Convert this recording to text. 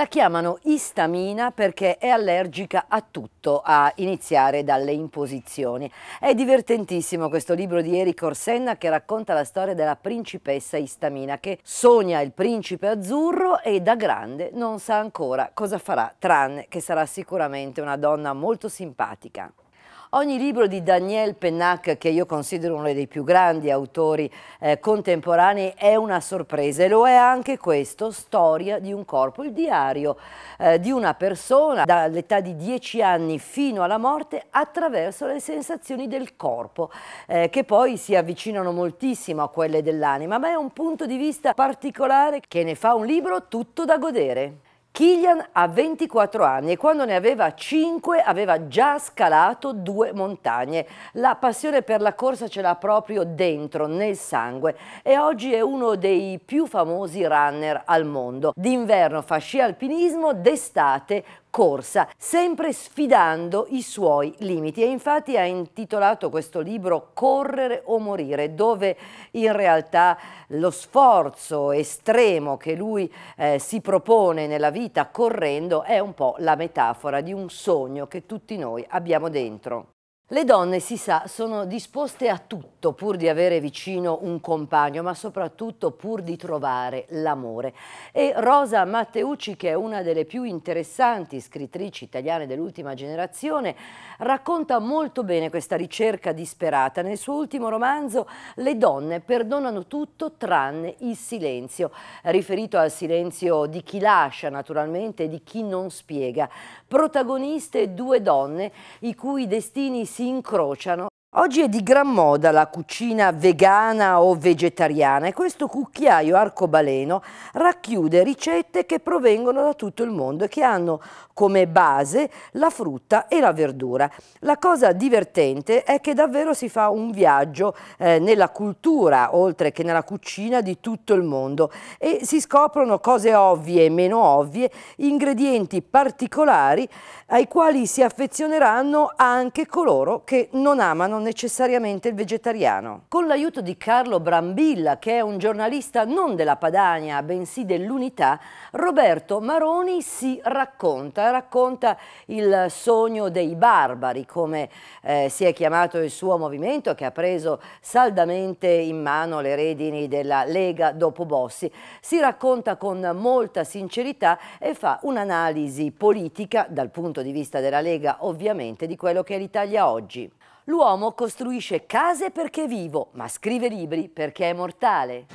La chiamano istamina perché è allergica a tutto, a iniziare dalle imposizioni. È divertentissimo questo libro di Eric Orsenna che racconta la storia della principessa istamina che sogna il principe azzurro e da grande non sa ancora cosa farà, tranne che sarà sicuramente una donna molto simpatica. Ogni libro di Daniel Pennac, che io considero uno dei più grandi autori eh, contemporanei, è una sorpresa e lo è anche questo, Storia di un corpo, il diario eh, di una persona dall'età di 10 anni fino alla morte attraverso le sensazioni del corpo, eh, che poi si avvicinano moltissimo a quelle dell'anima, ma è un punto di vista particolare che ne fa un libro tutto da godere. Killian ha 24 anni e quando ne aveva 5 aveva già scalato due montagne. La passione per la corsa ce l'ha proprio dentro, nel sangue e oggi è uno dei più famosi runner al mondo. D'inverno fa sci alpinismo, d'estate corsa, sempre sfidando i suoi limiti e infatti ha intitolato questo libro Correre o morire, dove in realtà lo sforzo estremo che lui eh, si propone nella vita correndo è un po' la metafora di un sogno che tutti noi abbiamo dentro. Le donne, si sa, sono disposte a tutto pur di avere vicino un compagno, ma soprattutto pur di trovare l'amore. E Rosa Matteucci, che è una delle più interessanti scrittrici italiane dell'ultima generazione, racconta molto bene questa ricerca disperata. Nel suo ultimo romanzo Le donne perdonano tutto tranne il silenzio, riferito al silenzio di chi lascia naturalmente e di chi non spiega. Protagoniste due donne i cui destini si si incrociano Oggi è di gran moda la cucina vegana o vegetariana e questo cucchiaio arcobaleno racchiude ricette che provengono da tutto il mondo e che hanno come base la frutta e la verdura. La cosa divertente è che davvero si fa un viaggio eh, nella cultura, oltre che nella cucina di tutto il mondo e si scoprono cose ovvie e meno ovvie, ingredienti particolari ai quali si affezioneranno anche coloro che non amano necessariamente il vegetariano. Con l'aiuto di Carlo Brambilla, che è un giornalista non della Padania, bensì dell'Unità, Roberto Maroni si racconta, racconta il sogno dei barbari, come eh, si è chiamato il suo movimento, che ha preso saldamente in mano le redini della Lega dopo Bossi. Si racconta con molta sincerità e fa un'analisi politica, dal punto di vista della Lega ovviamente, di quello che è l'Italia oggi. L'uomo costruisce case perché è vivo, ma scrive libri perché è mortale.